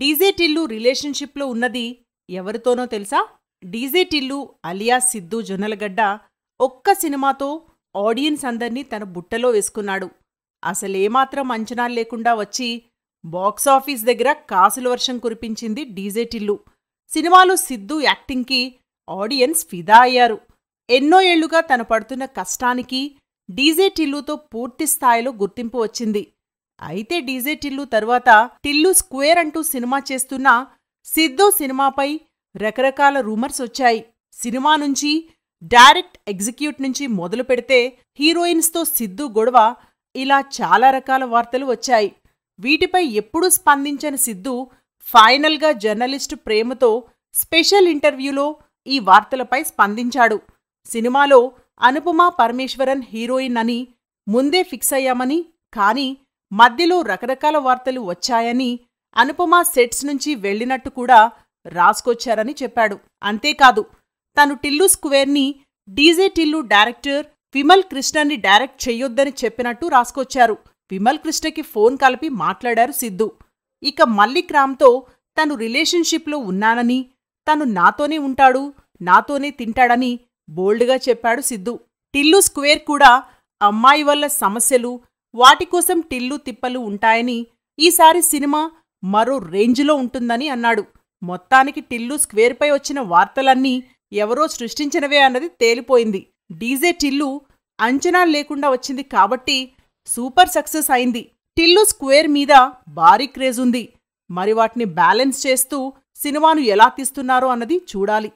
DJ Tillu రిలేషన్షిప్లో ఉన్నది ఎవరితోనో తెలుసా డీజే టిల్లు అలియా సిద్ధు జొన్నలగడ్డ ఒక్క సినిమాతో ఆడియన్స్ అందర్నీ తన బుట్టలో వేసుకున్నాడు అసలేమాత్రం అంచనాలు లేకుండా వచ్చి బాక్సాఫీస్ దగ్గర కాసుల వర్షం కురిపించింది డీజే టిల్లు సినిమాలో సిద్ధు యాక్టింగ్కి ఆడియన్స్ ఫిదా అయ్యారు ఎన్నో ఏళ్లుగా తను పడుతున్న కష్టానికి డీజే టిల్లుతో పూర్తి స్థాయిలో గుర్తింపు వచ్చింది అయితే డీజే టిల్లు తరువాత టిల్లు స్క్వేర్ అంటూ సినిమా చేస్తున్న సిద్ధు సినిమాపై రకరకాల రూమర్స్ వచ్చాయి సినిమా నుంచి డైరెక్ట్ ఎగ్జిక్యూట్ నుంచి మొదలు పెడితే హీరోయిన్స్తో సిద్ధు గొడవ ఇలా చాలా రకాల వార్తలు వచ్చాయి వీటిపై ఎప్పుడూ స్పందించని సిద్ధు ఫైనల్గా జర్నలిస్టు ప్రేమతో స్పెషల్ ఇంటర్వ్యూలో ఈ వార్తలపై స్పందించాడు సినిమాలో అనుపమా పరమేశ్వరన్ హీరోయిన్ అని ముందే ఫిక్స్ అయ్యామని కానీ మధ్యలో రకరకాల వార్తలు వచ్చాయని అనుపమ సెట్స్ నుంచి వెళ్లినట్టు కూడా రాసుకొచ్చారని చెప్పాడు అంతేకాదు తను టిల్లు స్క్వేర్ని డీజే టిల్లు డైరెక్టర్ విమల్ కృష్ణని డైరెక్ట్ చెయ్యొద్దని చెప్పినట్టు రాసుకొచ్చారు విమల్ కృష్ణకి ఫోన్ కలిపి మాట్లాడారు సిద్ధు ఇక మల్లిక్ రామ్తో తను రిలేషన్షిప్లో ఉన్నానని తను నాతోనే ఉంటాడు నాతోనే తింటాడని బోల్డ్గా చెప్పాడు సిద్ధు టిల్లు స్క్వేర్ కూడా అమ్మాయి వల్ల సమస్యలు వాటి కోసం టిల్లు తిప్పలు ఉంటాయని ఈసారి సినిమా మరో రేంజ్లో ఉంటుందని అన్నాడు మొత్తానికి టిల్లు స్క్వేర్పై వచ్చిన వార్తలన్నీ ఎవరో సృష్టించినవే అన్నది తేలిపోయింది డీజే టిల్లు అంచనా లేకుండా వచ్చింది కాబట్టి సూపర్ సక్సెస్ అయింది టిల్లు స్క్వేర్ మీద భారీ క్రేజ్ ఉంది మరి వాటిని బ్యాలెన్స్ చేస్తూ సినిమాను ఎలా తీస్తున్నారో అన్నది చూడాలి